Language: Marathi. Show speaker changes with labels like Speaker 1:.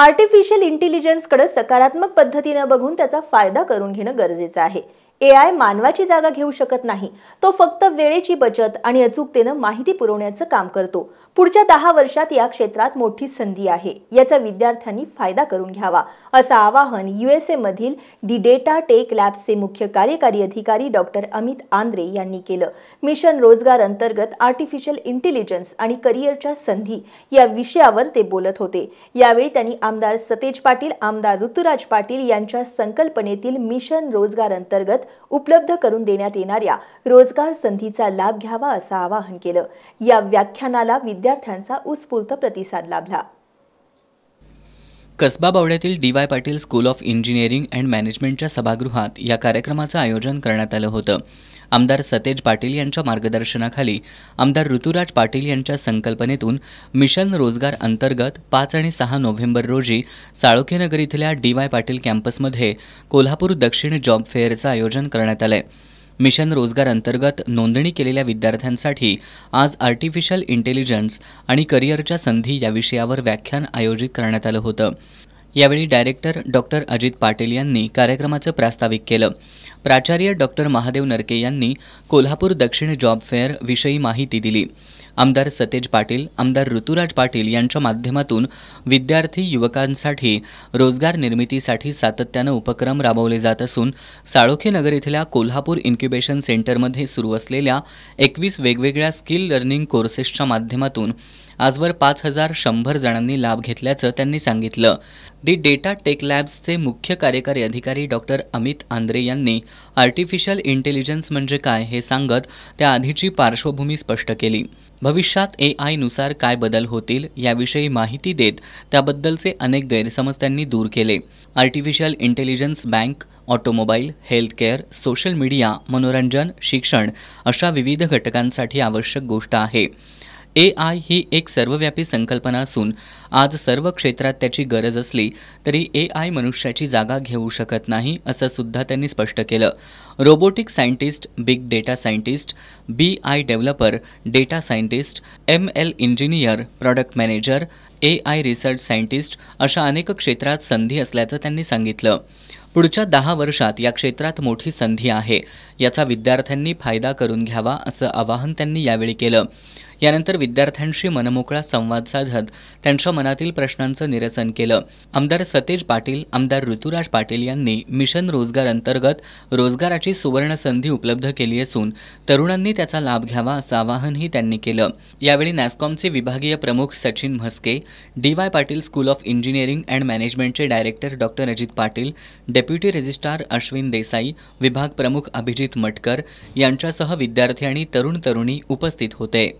Speaker 1: आर्टिफिशियल इंटेलिजन्सकडे सकारात्मक पद्धतीनं बघून त्याचा फायदा करून घेणं गरजेचं आहे ए आय मानवाची जागा घेऊ शकत नाही तो फक्त वेळेची बचत आणि अचूकतेनं माहिती पुरवण्याचं काम करतो पुढच्या दहा वर्षात या क्षेत्रात मोठी संधी आहे याचा विद्यार्थ्यांनी फायदा करून घ्यावा असं आवाहन युएसए मधील डी डेटा टेक लॅब्सचे मुख्य कार्यकारी अधिकारी डॉक्टर अमित आंद्रे यांनी केलं मिशन रोजगार अंतर्गत आर्टिफिशियल इंटेलिजन्स आणि करिअरच्या संधी या विषयावर ते बोलत होते यावेळी त्यांनी आमदार सतेज पाटील आमदार ऋतुराज पाटील यांच्या संकल्पनेतील मिशन रोजगार अंतर्गत उपलब्ध करून देण्यात येणाऱ्या रोजगार संधीचा लाभ घ्यावा असं आवाहन केलं या व्याख्यानाला विद्यार्थ्यांचा उत्स्फूर्त प्रतिसाद लाभला
Speaker 2: कसबा बावड्यातील D Y Patil school of engineering and मॅनेजमेंटच्या सभागृहात या कार्यक्रमाचं आयोजन करण्यात आलं होतं आमदार सतेज पाटील यांच्या मार्गदर्शनाखाली आमदार ऋतुराज पाटील यांच्या संकल्पनेतून मिशन रोजगार अंतर्गत पाच आणि सहा नोव्हेंबर रोजी साळोखेनगर इथल्या डी वाय पाटील कॅम्पसमध्ये कोल्हापूर दक्षिण जॉब फेअरचं आयोजन करण्यात आलं मिशन रोजगार अंतर्गत नोंदणी केलेल्या विद्यार्थ्यांसाठी आज आर्टिफिशियल इंटेलिजन्स आणि करिअरच्या संधी या विषयावर व्याख्यान आयोजित करण्यात आलं होतं यावेळी डायरेक्टर डॉक्टर अजित पाटील यांनी कार्यक्रमाचं प्रास्ताविक केलं प्राचार्य डॉक्टर महादेव नरके यांनी कोल्हापूर दक्षिण जॉब फेअर विषयी माहिती दिली आमदार सतेज पाटील आमदार ऋतुराज पाटील यांच्या माध्यमातून विद्यार्थी युवकांसाठी रोजगार निर्मितीसाठी सातत्यानं उपक्रम राबवले जात असून साळोखे नगर इथल्या कोल्हापूर इन्क्युबेशन सेंटरमध्ये सुरू असलेल्या एकवीस वेगवेगळ्या स्किल लर्निंग कोर्सेसच्या माध्यमातून आजवर पाच हजार शंभर जणांनी लाभ घेतल्याचं त्यांनी सांगितलं दी डेटा टेक लॅब्सचे मुख्य कार्यकारी अधिकारी डॉक्टर अमित आंद्रे यांनी आर्टिफिशियल इंटेलिजन्स म्हणजे काय हे सांगत त्याआधीची पार्श्वभूमी स्पष्ट केली भविष्यात ए आयनुसार काय बदल होतील याविषयी माहिती देत त्याबद्दलचे अनेक गैरसमज त्यांनी दूर केले artificial intelligence bank automobile healthcare social media मनोरंजन शिक्षण अशा विविध घटकांसाठी आवश्यक गोष्ट आहे ए आय ही एक सर्वव्यापी संकल्पना असून आज सर्व क्षेत्रात त्याची गरज असली तरी ए आय मनुष्याची जागा घेऊ शकत नाही असं सुद्धा त्यांनी स्पष्ट केलं robotic scientist big data scientist B I developer data scientist M L engineer product manager A I research scientist अशा अनेक क्षेत्रात संधी असल्याचं त्यांनी सांगितलं पुढच्या दहा वर्षात या क्षेत्रात मोठी संधी आहे याचा विद्यार्थ्यांनी फायदा करून घ्यावा असं आवाहन त्यांनी यावेळी केलं यानंतर विद्यार्थ्यांशी मनमोकळा संवाद साधत त्यांच्या मनातील प्रश्नांचं निरसन केलं आमदार सतेज पाटील आमदार ऋतुराज पाटील यांनी मिशन रोजगार अंतर्गत रोजगाराची सुवर्ण संधी उपलब्ध केली असून तरुणांनी त्याचा लाभ घ्यावा असं आवाहनही त्यांनी केलं यावेळी नॅसकॉमचे विभागीय प्रमुख Sachin Mhaske D Y Patil school of engineering and मॅनेजमेंटचे director doctor Ajit Patil deputy registrar Ashwin Desai विभाग प्रमुख अभिजित मटकर यांच्यासह विद्यार्थी आणि तरुण तरुणी उपस्थित होते